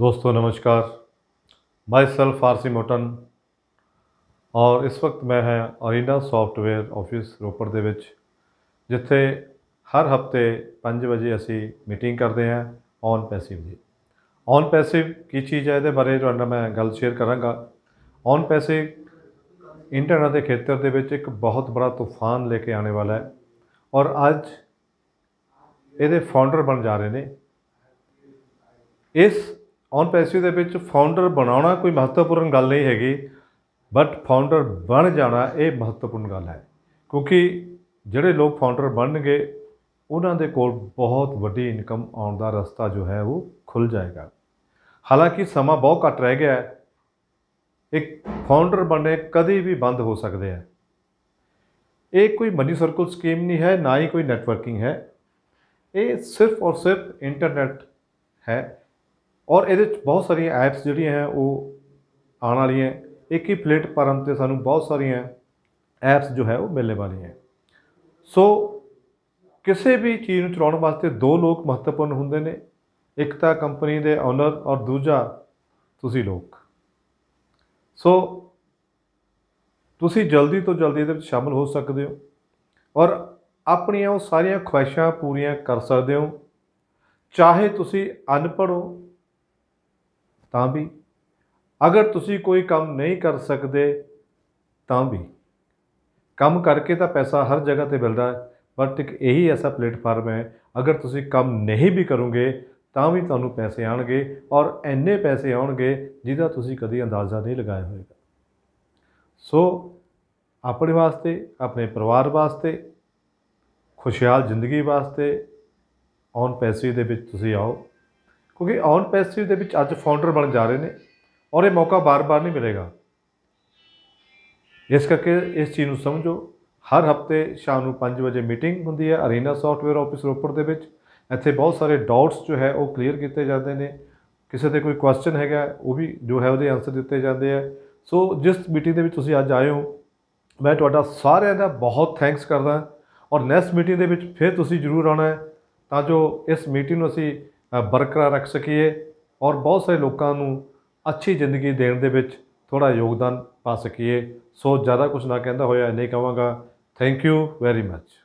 ਦੋਸਤੋ ਨਮਸਕਾਰ my self फारसी मोटन ਔਰ ਇਸ ਵਕਤ ਮੈਂ ਹਾਂ ਅਰੀਨਾ ਸੌਫਟਵੇਅਰ ਆਫਿਸ ਰੋਪੜ ਦੇ ਵਿੱਚ ਜਿੱਥੇ ਹਰ ਹਫਤੇ 5 ਵਜੇ ਅਸੀਂ ਮੀਟਿੰਗ ਕਰਦੇ ਹਾਂ ਔਨ ਪੈਸਿਵ ਦੀ ਔਨ ਪੈਸਿਵ ਕੀ ਚੀਜ਼ ਹੈ ਇਹਦੇ ਬਾਰੇ ਤੁਹਾਡੇ ਮੈਂ ਗੱਲ ਸ਼ੇਅਰ ਕਰਾਂਗਾ ਔਨ ਪੈਸਿਵ ਇੰਟਰਨੈਟ ਦੇ ਖੇਤਰ ਦੇ ਵਿੱਚ ਇੱਕ ਬਹੁਤ ਬੜਾ ਤੂਫਾਨ ਲੈ ਕੇ ਆਉਣੇ ਵਾਲਾ ਹੈ ਔਰ ਅੱਜ ਇਹਦੇ ਫਾਊਂਡਰ ਬਣ ਜਾ ਰਹੇ ਨੇ ਇਸ ਔਨ ਪੈਸਿਵ ਦੇ ਵਿੱਚ ਫਾਊਂਡਰ ਬਣਾਉਣਾ ਕੋਈ ਮਹੱਤਵਪੂਰਨ ਗੱਲ ਨਹੀਂ ਹੈਗੀ ਬਟ ਫਾਊਂਡਰ ਬਣ ਜਾਣਾ ਇਹ ਮਹੱਤਵਪੂਰਨ ਗੱਲ ਹੈ ਕਿਉਂਕਿ ਜਿਹੜੇ ਲੋਕ ਫਾਊਂਡਰ ਬਣਨਗੇ ਉਹਨਾਂ ਦੇ ਕੋਲ ਬਹੁਤ ਵੱਡੀ ਇਨਕਮ ਆਉਣ ਦਾ ਰਸਤਾ ਜੋ ਹੈ ਉਹ ਖੁੱਲ ਜਾਏਗਾ ਹਾਲਾਂਕਿ ਸਮਾਂ ਬਹੁਤ ਘੱਟ ਰਹਿ ਗਿਆ ਹੈ ਇੱਕ ਫਾਊਂਡਰ ਬਣਨੇ ਕਦੀ ਵੀ ਬੰਦ ਹੋ ਸਕਦੇ ਆ ਇਹ ਕੋਈ ਮਨੀ ਸਰਕਲ ਸਕੀਮ ਨਹੀਂ ਹੈ ਨਾ ਹੀ ਕੋਈ ਨੈਟਵਰਕਿੰਗ ਹੈ ਇਹ ਸਿਰਫ ਔਰ ਸਿਰਫ ਇੰਟਰਨੈਟ ਹੈ ਔਰ ਇਹਦੇ ਵਿੱਚ ਬਹੁਤ ਸਾਰੀਆਂ ਐਪਸ ਜਿਹੜੀਆਂ ਹੈ ਉਹ ਆਉਣ ਵਾਲੀਆਂ ਇੱਕ ਹੀ ਪਲੇਟਫਾਰਮ ਤੇ ਸਾਨੂੰ ਬਹੁਤ ਸਾਰੀਆਂ ਐਪਸ ਜੋ ਹੈ ਉਹ ਮਿਲਣ ਵਾਲੀਆਂ ਸੋ ਕਿਸੇ ਵੀ ਚੀਜ਼ ਨੂੰ ਚਲਾਉਣ ਵਾਸਤੇ ਦੋ ਲੋਕ ਮਹੱਤਵਪੂਰਨ ਹੁੰਦੇ ਨੇ ਇੱਕ ਤਾਂ ਕੰਪਨੀ ਦੇ ਓਨਰ ਔਰ ਦੂਜਾ ਤੁਸੀਂ ਲੋਕ ਸੋ ਤੁਸੀਂ ਜਲਦੀ ਤੋਂ ਜਲਦੀ ਇਹਦੇ ਵਿੱਚ ਸ਼ਾਮਲ ਹੋ ਸਕਦੇ ਹੋ ਔਰ ਆਪਣੀਆਂ ਉਹ ਸਾਰੀਆਂ ਖੁਆਇਸ਼ਾਂ ਪੂਰੀਆਂ ਕਰ ਸਕਦੇ ਹੋ ਚਾਹੇ ਤੁਸੀਂ ਅਨਪੜ੍ਹ ਹੋ ਤਾਂ ਵੀ ਅਗਰ ਤੁਸੀਂ ਕੋਈ ਕੰਮ ਨਹੀਂ ਕਰ ਸਕਦੇ ਤਾਂ ਵੀ ਕੰਮ ਕਰਕੇ ਤਾਂ ਪੈਸਾ ਹਰ ਜਗ੍ਹਾ ਤੇ ਮਿਲਦਾ ਹੈ ਬਟ ਇੱਕ ਇਹੀ ਐਸਾ ਪਲੇਟਫਾਰਮ ਹੈ ਅਗਰ ਤੁਸੀਂ ਕੰਮ ਨਹੀਂ ਵੀ ਕਰੋਗੇ ਤਾਂ ਵੀ ਤੁਹਾਨੂੰ ਪੈਸੇ ਆਣਗੇ ਔਰ ਐਨੇ ਪੈਸੇ ਆਉਣਗੇ ਜਿਹਦਾ ਤੁਸੀਂ ਕਦੀ ਅੰਦਾਜ਼ਾ ਨਹੀਂ ਲਗਾਇਆ ਹੋਵੇਗਾ ਸੋ ਆਪਣੇ ਵਾਸਤੇ ਆਪਣੇ ਪਰਿਵਾਰ ਵਾਸਤੇ ਖੁਸ਼ਹਾਲ ਜ਼ਿੰਦਗੀ ਵਾਸਤੇ ਔਨ ਪੈਸੇ ਦੇ ਵਿੱਚ ਤੁਸੀਂ ਆਓ ਕਿਉਂਕਿ ਔਨ ਪੈਸਿਵ ਦੇ ਵਿੱਚ ਅੱਜ ਫਾਊਂਡਰ ਬਣ ਜਾ ਰਹੇ ਨੇ ਔਰ ਇਹ ਮੌਕਾ ਬਾਰ-ਬਾਰ ਨਹੀਂ ਮਿਲੇਗਾ ਇਸ ਕਰਕੇ ਇਸ ਚੀਜ਼ ਨੂੰ ਸਮਝੋ ਹਰ ਹਫਤੇ ਸ਼ਾਮ ਨੂੰ 5 ਵਜੇ ਮੀਟਿੰਗ ਹੁੰਦੀ ਹੈ ਅਰੀਨਾ ਸੌਫਟਵੇਅਰ ਆਫਿਸ ਰੋਪੜ ਦੇ ਵਿੱਚ ਇੱਥੇ ਬਹੁਤ ਸਾਰੇ ਡਾਊਟਸ ਜੋ ਹੈ ਉਹ ਕਲੀਅਰ ਕੀਤੇ ਜਾਂਦੇ ਨੇ ਕਿਸੇ ਤੇ ਕੋਈ ਕੁਐਸਚਨ ਹੈਗਾ ਉਹ ਵੀ ਜੋ ਹੈ ਉਹਦੇ ਆਨਸਰ ਦਿੱਤੇ ਜਾਂਦੇ ਆ ਸੋ ਜਿਸ ਮੀਟਿੰਗ ਦੇ ਵਿੱਚ ਤੁਸੀਂ ਅੱਜ ਆਏ ਹੋ ਮੈਂ ਤੁਹਾਡਾ ਸਾਰਿਆਂ ਦਾ ਬਹੁਤ ਥੈਂਕਸ ਕਰਦਾ ਔਰ ਨੈਕਸਟ ਮੀਟਿੰਗ ਦੇ ਵਿੱਚ ਫਿਰ ਤੁਸੀਂ ਜ਼ਰੂਰ ਆਉਣਾ ਹੈ ਤਾਂ ਜੋ ਇਸ ਮੀਟਿੰਗ ਨੂੰ ਅਸੀਂ ਬਰਕਰਾਰ ਰੱਖ ਸਕੀਏ ਔਰ ਬਹੁਤ ਸਾਰੇ ਲੋਕਾਂ ਨੂੰ ਅੱਛੀ ਜ਼ਿੰਦਗੀ ਦੇਣ ਦੇ ਵਿੱਚ ਥੋੜਾ ਯੋਗਦਾਨ ਪਾ ਸਕੀਏ ਸੋ ਜ਼ਿਆਦਾ ਕੁਝ ਨਾ ਕਹਿੰਦਾ ਹੋਇਆ ਨਹੀਂ ਕਹਾਂਗਾ ਥੈਂਕ ਯੂ ਵੈਰੀ ਮੱਚ